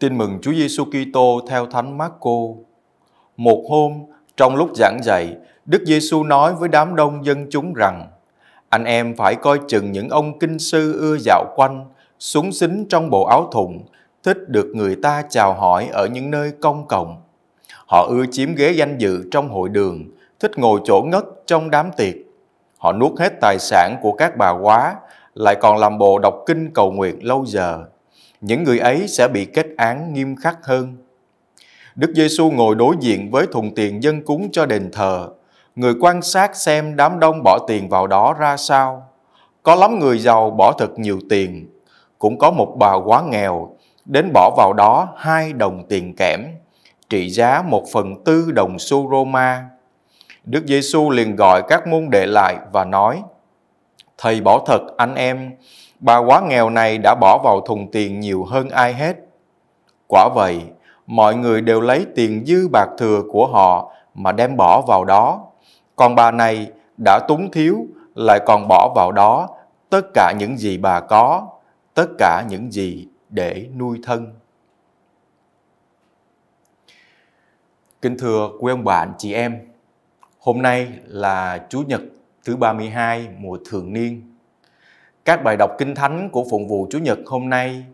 Tin mừng Chúa Giêsu Kitô theo Thánh Marco. Một hôm, trong lúc giảng dạy, Đức Giêsu nói với đám đông dân chúng rằng: Anh em phải coi chừng những ông kinh sư ưa dạo quanh, súng xính trong bộ áo thùng, thích được người ta chào hỏi ở những nơi công cộng. Họ ưa chiếm ghế danh dự trong hội đường, thích ngồi chỗ ngất trong đám tiệc. Họ nuốt hết tài sản của các bà quá, lại còn làm bộ đọc kinh cầu nguyện lâu giờ những người ấy sẽ bị kết án nghiêm khắc hơn. Đức Giêsu ngồi đối diện với thùng tiền dân cúng cho đền thờ. Người quan sát xem đám đông bỏ tiền vào đó ra sao. Có lắm người giàu bỏ thật nhiều tiền. Cũng có một bà quá nghèo đến bỏ vào đó hai đồng tiền kẽm, trị giá một phần tư đồng xu Roma. Đức Giêsu liền gọi các môn đệ lại và nói – Thầy bỏ thật anh em, bà quá nghèo này đã bỏ vào thùng tiền nhiều hơn ai hết. Quả vậy, mọi người đều lấy tiền dư bạc thừa của họ mà đem bỏ vào đó. Còn bà này đã túng thiếu, lại còn bỏ vào đó tất cả những gì bà có, tất cả những gì để nuôi thân. Kính thưa quý ông bạn, chị em, hôm nay là Chủ nhật thứ 32 mùa thường niên. Các bài đọc kinh thánh của phụng vụ Chủ nhật hôm nay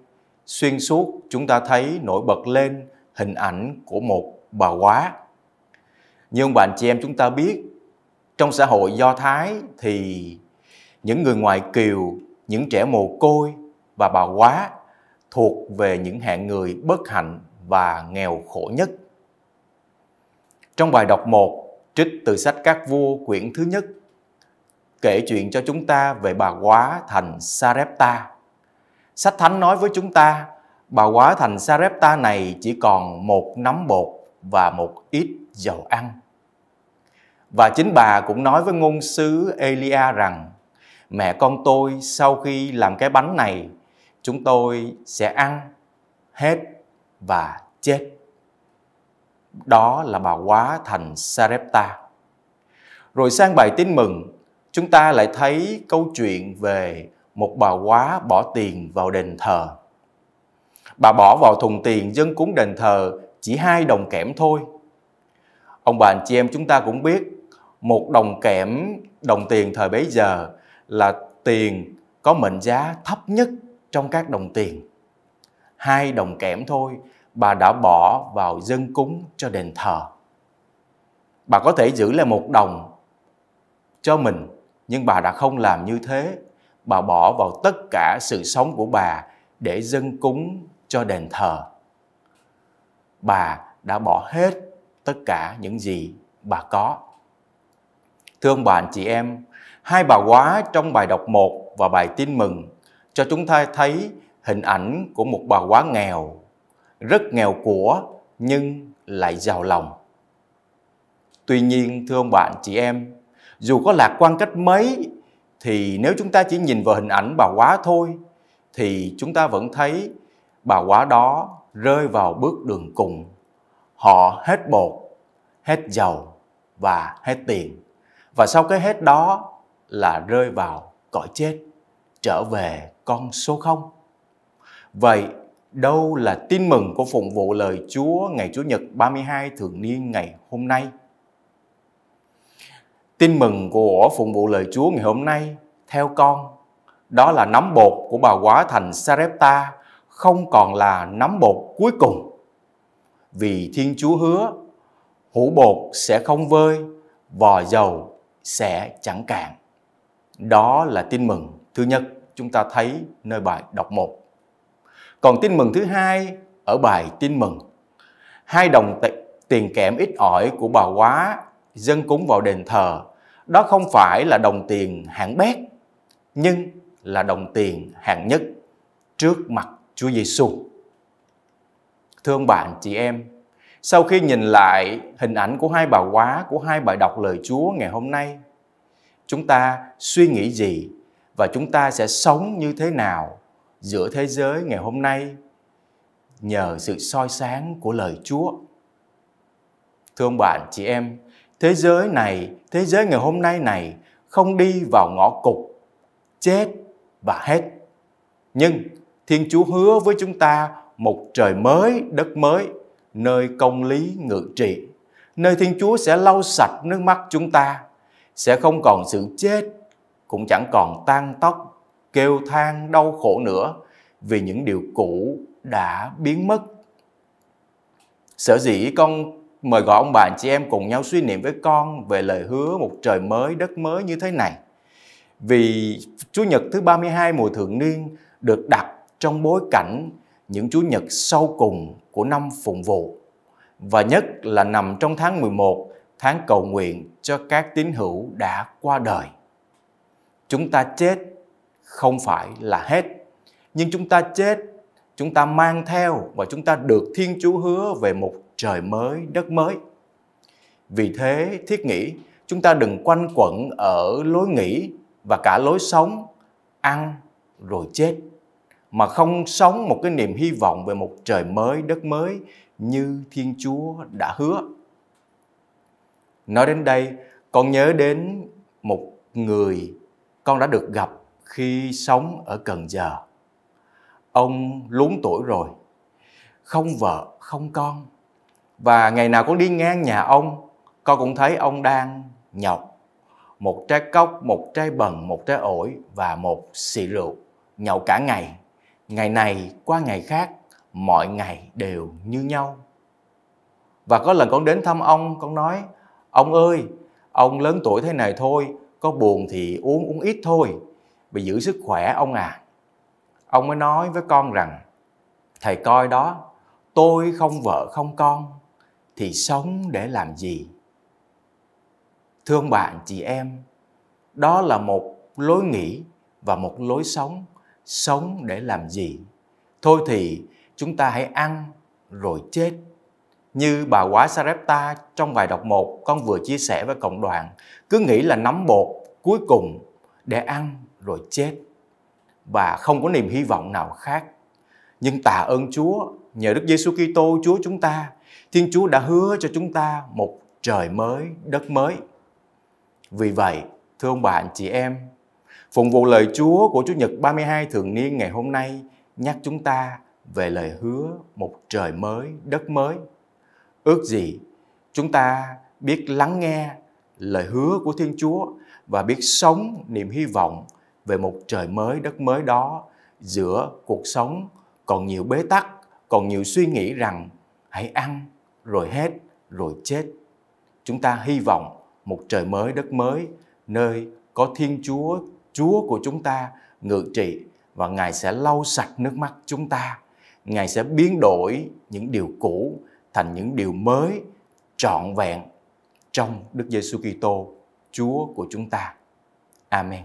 xuyên suốt chúng ta thấy nổi bật lên hình ảnh của một bà quá. Như ông bạn chị em chúng ta biết, trong xã hội Do Thái thì những người ngoại kiều, những trẻ mồ côi và bà quá thuộc về những hạng người bất hạnh và nghèo khổ nhất. Trong bài đọc 1, trích từ sách Các Vua quyển thứ nhất kể chuyện cho chúng ta về bà quá thành Sarepta. Sách Thánh nói với chúng ta, bà quá thành Sarepta này chỉ còn một nắm bột và một ít dầu ăn. Và chính bà cũng nói với ngôn sứ Elia rằng, mẹ con tôi sau khi làm cái bánh này, chúng tôi sẽ ăn hết và chết. Đó là bà quá thành Sarepta. Rồi sang bài tin mừng, chúng ta lại thấy câu chuyện về một bà quá bỏ tiền vào đền thờ. Bà bỏ vào thùng tiền dân cúng đền thờ chỉ hai đồng kẽm thôi. Ông bà anh chị em chúng ta cũng biết một đồng kẽm đồng tiền thời bấy giờ là tiền có mệnh giá thấp nhất trong các đồng tiền. Hai đồng kẽm thôi bà đã bỏ vào dân cúng cho đền thờ. Bà có thể giữ lại một đồng cho mình nhưng bà đã không làm như thế bà bỏ vào tất cả sự sống của bà để dâng cúng cho đền thờ bà đã bỏ hết tất cả những gì bà có thưa ông bà chị em hai bà quá trong bài đọc một và bài tin mừng cho chúng ta thấy hình ảnh của một bà quá nghèo rất nghèo của nhưng lại giàu lòng tuy nhiên thưa ông bạn chị em dù có lạc quan cách mấy thì nếu chúng ta chỉ nhìn vào hình ảnh bà quá thôi thì chúng ta vẫn thấy bà quá đó rơi vào bước đường cùng. Họ hết bột, hết dầu và hết tiền. Và sau cái hết đó là rơi vào cõi chết, trở về con số không. Vậy đâu là tin mừng của phụng vụ lời Chúa ngày Chủ nhật 32 thường niên ngày hôm nay? Tin mừng của phụng vụ lời Chúa ngày hôm nay theo con đó là nắm bột của bà quá thành Sarepta không còn là nắm bột cuối cùng. Vì Thiên Chúa hứa hũ bột sẽ không vơi, vò dầu sẽ chẳng cạn. Đó là tin mừng thứ nhất chúng ta thấy nơi bài đọc 1. Còn tin mừng thứ hai ở bài tin mừng. Hai đồng tiền kẽm ít ỏi của bà quá dâng cúng vào đền thờ đó không phải là đồng tiền hạng bét nhưng là đồng tiền hạng nhất trước mặt Chúa Giêsu. Thưa ông bạn, chị em, sau khi nhìn lại hình ảnh của hai bà quá, của hai bài đọc lời Chúa ngày hôm nay, chúng ta suy nghĩ gì và chúng ta sẽ sống như thế nào giữa thế giới ngày hôm nay nhờ sự soi sáng của lời Chúa. Thưa ông bạn, chị em, thế giới này, thế giới ngày hôm nay này không đi vào ngõ cục, chết và hết. Nhưng Thiên Chúa hứa với chúng ta một trời mới, đất mới, nơi công lý ngự trị, nơi Thiên Chúa sẽ lau sạch nước mắt chúng ta, sẽ không còn sự chết, cũng chẳng còn tan tóc, kêu than đau khổ nữa vì những điều cũ đã biến mất. Sở dĩ con mời gọi ông bà anh chị em cùng nhau suy niệm với con về lời hứa một trời mới, đất mới như thế này. Vì Chúa Nhật thứ 32 mùa thượng niên được đặt trong bối cảnh những Chúa Nhật sau cùng của năm phụng vụ và nhất là nằm trong tháng 11, tháng cầu nguyện cho các tín hữu đã qua đời. Chúng ta chết không phải là hết, nhưng chúng ta chết, chúng ta mang theo và chúng ta được Thiên Chúa hứa về một trời mới, đất mới. Vì thế, thiết nghĩ chúng ta đừng quanh quẩn ở lối nghĩ và cả lối sống, ăn rồi chết mà không sống một cái niềm hy vọng về một trời mới, đất mới như Thiên Chúa đã hứa. Nói đến đây, con nhớ đến một người con đã được gặp khi sống ở Cần Giờ. Ông lún tuổi rồi, không vợ, không con, và ngày nào con đi ngang nhà ông con cũng thấy ông đang nhậu một trái cốc một trái bần một trái ổi và một xì rượu nhậu cả ngày ngày này qua ngày khác mọi ngày đều như nhau và có lần con đến thăm ông con nói ông ơi ông lớn tuổi thế này thôi có buồn thì uống uống ít thôi vì giữ sức khỏe ông à ông mới nói với con rằng thầy coi đó tôi không vợ không con thì sống để làm gì Thương bạn chị em đó là một lối nghĩ và một lối sống sống để làm gì thôi thì chúng ta hãy ăn rồi chết như bà quá Sarepta trong bài đọc một con vừa chia sẻ với cộng đoàn cứ nghĩ là nắm bột cuối cùng để ăn rồi chết và không có niềm hy vọng nào khác nhưng tạ ơn Chúa nhờ Đức Giêsu Kitô Chúa chúng ta Thiên Chúa đã hứa cho chúng ta một trời mới, đất mới. Vì vậy, thưa ông bạn chị em, phụng vụ lời Chúa của Chủ nhật 32 thường niên ngày hôm nay nhắc chúng ta về lời hứa một trời mới, đất mới. Ước gì chúng ta biết lắng nghe lời hứa của Thiên Chúa và biết sống niềm hy vọng về một trời mới, đất mới đó giữa cuộc sống còn nhiều bế tắc, còn nhiều suy nghĩ rằng hãy ăn rồi hết rồi chết. Chúng ta hy vọng một trời mới đất mới nơi có Thiên Chúa, Chúa của chúng ta ngự trị và Ngài sẽ lau sạch nước mắt chúng ta. Ngài sẽ biến đổi những điều cũ thành những điều mới trọn vẹn trong Đức Giêsu Kitô, Chúa của chúng ta. Amen.